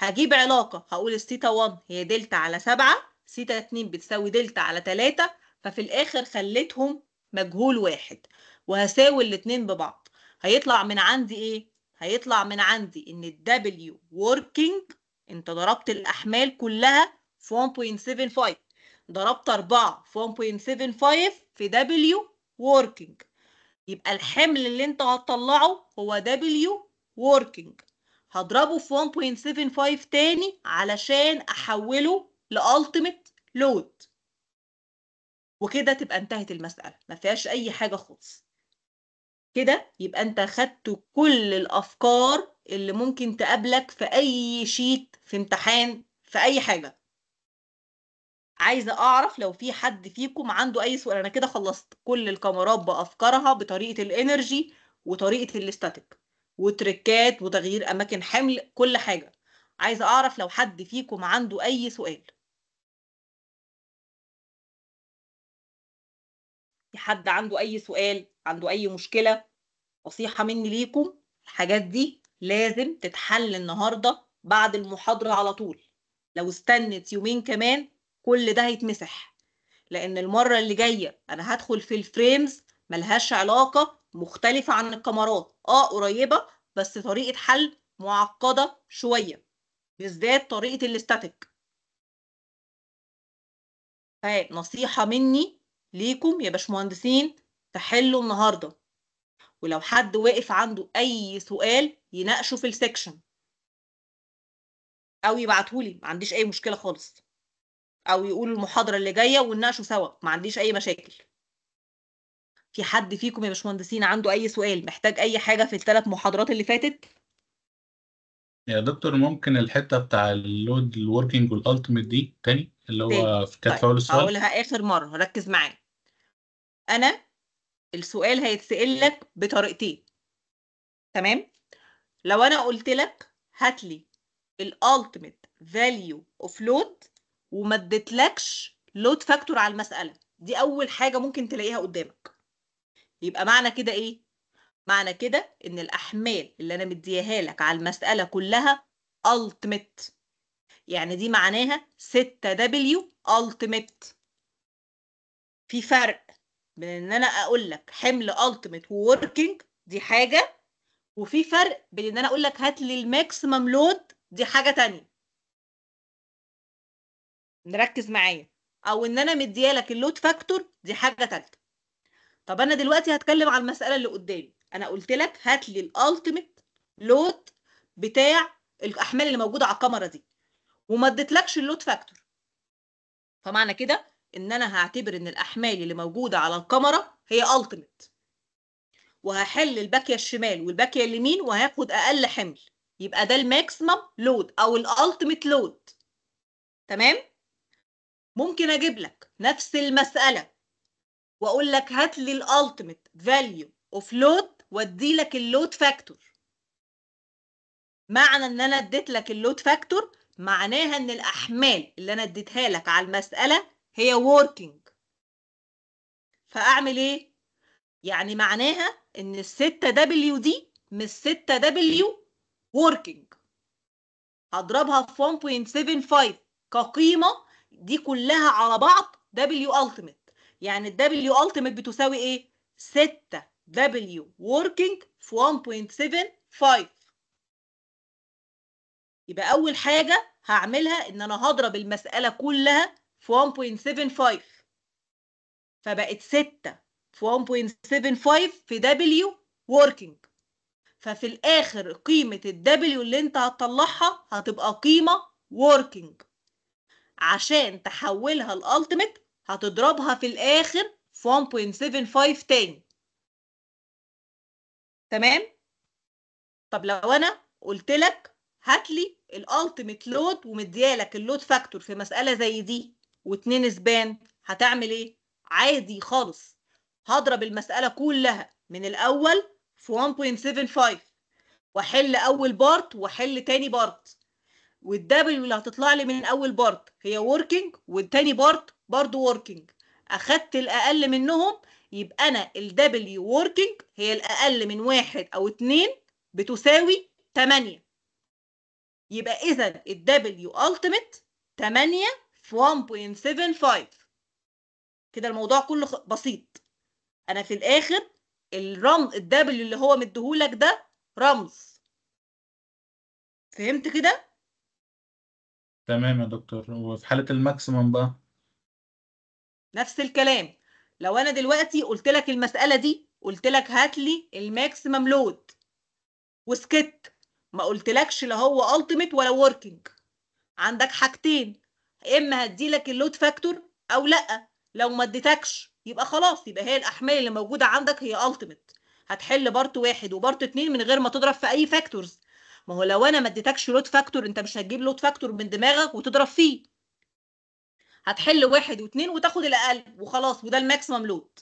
هجيب علاقة هقول الثيتا 1 هي دلتا على 7 ثيتا 2 بتساوي دلتا على 3 ففي الآخر خليتهم مجهول واحد وهساوي الاتنين ببعض هيطلع من عندي ايه؟ هيطلع من عندي ان ال W working انت ضربت الأحمال كلها في 1.75 ضربت 4 في 1.75 في W working يبقى الحمل اللي انت هتطلعه هو W working هضربه في 1.75 تاني علشان احوله لالتيميت لود وكده تبقى انتهت المساله ما فيهاش اي حاجه خالص كده يبقى انت خدت كل الافكار اللي ممكن تقابلك في اي شيت في امتحان في اي حاجه عايزه اعرف لو في حد فيكم عنده اي سؤال انا كده خلصت كل الكاميرات بافكارها بطريقه الانرجي وطريقه الاستاتيك وتركات وتغيير اماكن حمل كل حاجه عايزه اعرف لو حد فيكم عنده اي سؤال في حد عنده اي سؤال عنده اي مشكله نصيحه مني ليكم الحاجات دي لازم تتحل النهارده بعد المحاضره على طول لو استنت يومين كمان كل ده هيتمسح لان المره اللي جايه انا هدخل في الفريمز ملهاش علاقه مختلفة عن الكمرات اه قريبة بس طريقة حل معقدة شوية بالذات طريقة الاستاتيك نصيحة مني ليكم يا باشمهندسين تحلوا النهاردة ولو حد واقف عنده أي سؤال يناقشه في السكشن أو يبعتهولي ما عنديش أي مشكلة خالص أو يقولوا المحاضرة اللي جاية ونناقشه سوا ما عنديش أي مشاكل في حد فيكم يا باشمهندسين عنده اي سؤال محتاج اي حاجه في الثلاث محاضرات اللي فاتت يا دكتور ممكن الحته بتاع اللود الوركينج والالتيميت دي تاني اللي هو في كانت طيب. السؤال هقولها اخر مره ركز معايا انا السؤال هيتسال لك بطريقتين تمام لو انا قلت لك هات لي الالتيميت فاليو اوف لود وما اديتلكش لود فاكتور على المساله دي اول حاجه ممكن تلاقيها قدامك يبقى معنى كده ايه معنى كده ان الاحمال اللي انا مديها لك على المساله كلها ultimate يعني دي معناها 6 دبليو ultimate في فرق بين ان انا اقول لك حمل ultimate ووركينج دي حاجه وفي فرق بين ان انا اقول لك هات لي الماكسيمم لود دي حاجه تانية نركز معايا او ان انا مديالك اللود فاكتور دي حاجه تالته طب انا دلوقتي هتكلم على المساله اللي قدامي انا قلت لك هات لي الالتيميت لود بتاع الاحمال اللي موجوده على الكاميرا دي وما اديتلكش اللود فاكتور فمعنى كده ان انا هعتبر ان الاحمال اللي موجوده على الكاميرا هي التيميت وهحل الباكيه الشمال والباكيه اليمين وهاخد اقل حمل يبقى ده الماكسيمم لود او الالتيميت لود تمام ممكن اجيب لك نفس المساله واقول لك هات لي الالتيميت فاليو اوف لود وادي لك اللود فاكتور معنى ان انا اديت لك اللود فاكتور معناها ان الاحمال اللي انا اديتها لك على المساله هي working فاعمل ايه يعني معناها ان ال 6 دبليو دي من 6 دبليو working هضربها في 1.75 كقيمه دي كلها على بعض دبليو ultimate يعني ال W ultimate بتساوي ايه 6 W working في 1.75 يبقى اول حاجه هعملها ان انا هضرب المساله كلها في 1.75 فبقت 6 في 1.75 في W working ففي الآخر قيمة ال W اللي أنت هتطلعها هتبقى قيمة working عشان تحولها لـ ultimate هتضربها في الآخر في 1.75 تاني تمام؟ طب لو أنا قلت لك هاتلي لي الالتيميت لود ومديالك اللود فاكتور في مسألة زي دي واتنين سبان هتعمل ايه؟ عادي خالص هضرب المسألة كلها من الأول في 1.75 واحل أول بارت واحل تاني بارت والدبليو اللي هتطلع لي من اول بارت هي وركينج والتاني بارت برضو وركينج اخدت الاقل منهم يبقى انا الدبليو وركينج هي الاقل من واحد او اتنين بتساوي تمانية يبقى اذا الدبليو التمت تمانية في 1.75 كده الموضوع كله بسيط انا في الاخر الرمز الدبليو اللي هو مديهولك ده رمز فهمت كده تمام يا دكتور وفي حالة الماكسيمم بقى نفس الكلام لو انا دلوقتي قلت لك المساله دي قلت لك هات لي الماكسيمم لود وسكت ما قلتلكش لا هو التيميت ولا وركينج عندك حاجتين اما هديلك اللود فاكتور او لا لو ما اديتكش يبقى خلاص يبقى هي الاحمال اللي موجوده عندك هي التيميت هتحل بارت واحد وبارت اتنين من غير ما تضرب في اي فاكتورز ما هو لو انا ما اديتكش لود فاكتور انت مش هتجيب لود فاكتور من دماغك وتضرب فيه هتحل واحد واثنين وتاخد الاقل وخلاص وده الماكسيمم لود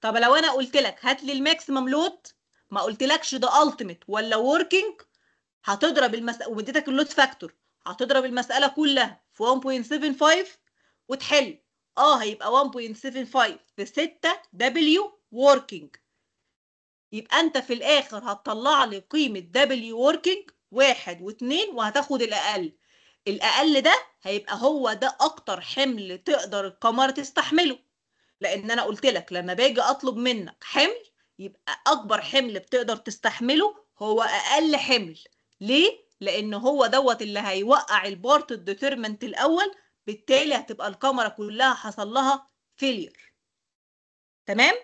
طب لو انا قلت لك هات لي الماكسيمم لود ما قلتلكش ده التيميت ولا وركينج هتضرب المساله واديتك اللود فاكتور هتضرب المساله كلها في 1.75 وتحل اه هيبقى 1.75 في 6 دبليو working يبقى انت في الاخر هتطلع لي قيمه دبليو وركينج واحد واتنين وهتاخد الاقل الاقل ده هيبقى هو ده اكتر حمل تقدر القمر تستحمله لان انا قلت لك لما باجي اطلب منك حمل يبقى اكبر حمل بتقدر تستحمله هو اقل حمل ليه لان هو دوت اللي هيوقع البارت الديترمنت الاول بالتالي هتبقى الكاميرا كلها حصل لها فيلير تمام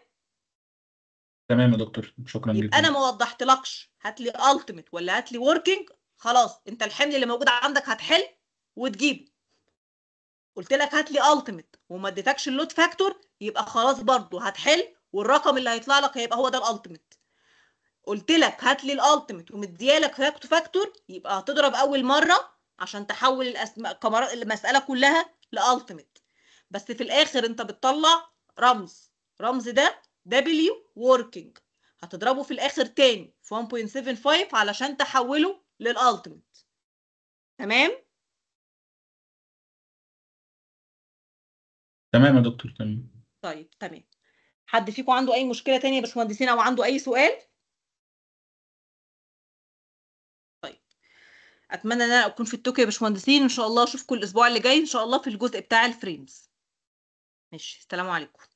تمام يا دكتور شكرا جدا انا ما وضحتلكش هات لي التيميت ولا هات لي وركينج خلاص انت الحمل اللي موجود عندك هتحل وتجيبه قلت لك هات لي التيميت وما اديتكش اللود فاكتور يبقى خلاص برضه هتحل والرقم اللي هيطلع لك هيبقى هو ده الالتيميت قلت لك هات لي الالتيميت ومديالك فاكتور يبقى هتضرب اول مره عشان تحول الأسم... المساله كلها لالتيميت بس في الاخر انت بتطلع رمز رمز ده W working هتضربه في الاخر تاني في 1.75 علشان تحوله للألتمت تمام تمام يا دكتور تمام طيب تمام حد فيكم عنده اي مشكله تانية يا باشمهندسين او عنده اي سؤال طيب اتمنى ان انا اكون في التوك يا باشمهندسين ان شاء الله اشوفكم الاسبوع اللي جاي ان شاء الله في الجزء بتاع الفريمز ماشي السلام عليكم